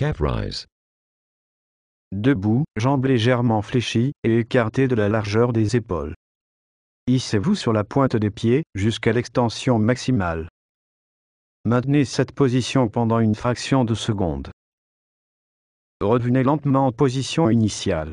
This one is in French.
Rise. Debout, jambes légèrement fléchies et écartées de la largeur des épaules. Hissez-vous sur la pointe des pieds jusqu'à l'extension maximale. Maintenez cette position pendant une fraction de seconde. Revenez lentement en position initiale.